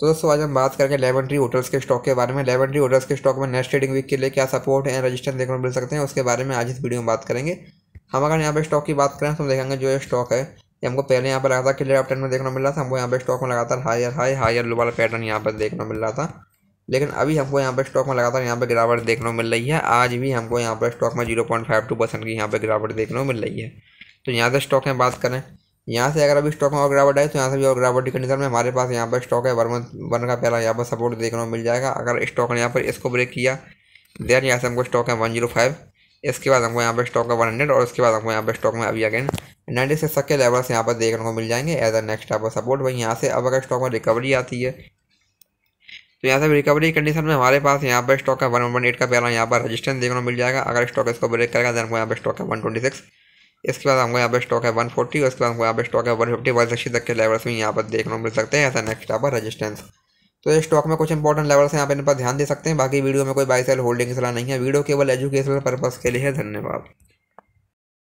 तो दोस्तों आज हम बात करेंगे लेवन ट्री होटल्स के स्टॉक के बारे में लेवन ट्री होटल्स के स्टॉक में नेक्स्ट ट्रेडिंग वीक के लिए क्या सपोर्ट एंड रजिस्टेंस देखने को मिल सकते हैं उसके बारे में आज इस वीडियो में बात करेंगे हम अगर यहाँ पर स्टॉक की बात करें तो हम देखेंगे जो ये स्टॉक है ये हमको पहले यहाँ पर लगा था क्लियर अपटेन में देखने को मिल रहा था हमको यहाँ पर स्टॉक में लगातार हायर हाई हायर लो वाला पैटर्न यहाँ पर देखने को मिल रहा था लेकिन अभी हमको यहाँ पर स्टॉक में लगातार यहाँ पर गिरावट देखने को मिल रही है आज भी हमको यहाँ पर स्टॉक में zero point five two percent की यहाँ पर गिरावट देखने को मिल रही है तो यहाँ से स्टॉक में बात करें यहाँ से अगर अभी स्टॉक में और गिरावट आए तो यहाँ से भी और गिरावट की कंडीशन में हमारे पास यहाँ पर स्टॉक है वर्मन वन का पहला यहाँ पर सपोर्ट देखने को मिल जाएगा अगर स्टॉक ने यहाँ पर इसको ब्रेक किया देन यहाँ से हमको स्टॉक है वन जीरो फाइव इसके बाद हमको यहाँ पर स्टॉक है वन हंड्रेड और उसके बाद हमको यहाँ पर स्टॉक में अभी अगेन नाइन्टी सिक्स तक के लेवल्स यहाँ पर देखने को मिल जाएंगे एज अ नेक्स्ट यहाँ सपोर्ट वही यहाँ से अब अगर स्टॉक में रिकवरी आती है तो यहाँ से रिकवरी कंडीशन में हमारे पास यहाँ पर स्टॉक है वन वन एट का पहला यहाँ पर रजिस्टेंस देखने को मिल जाएगा अगर स्टॉक इसको ब्रेक करेगा देन यहाँ पर स्टॉक है वन ट्वेंटी सिक्स इसके बाद हमको यहाँ पर स्टॉक है 140 फोर्टी उसके बाद हमको यहाँ पर स्टॉक है 150 फिफ्टी वन सिक्सटी तक के लेवल्स में यहाँ पर देखने को मिल सकते हैं ऐसा नेक्स्ट यहाँ पर रजिस्टेंस तो ये स्टॉक में कुछ इंपॉर्टेंट लेवल्स हैं आप इन पर ध्यान दे सकते हैं बाकी वीडियो में कोई बाई सेल होल्डिंग सलाह नहीं है वीडियो केवल एजुकेशनल पर्पज़ के लिए है धन्यवाद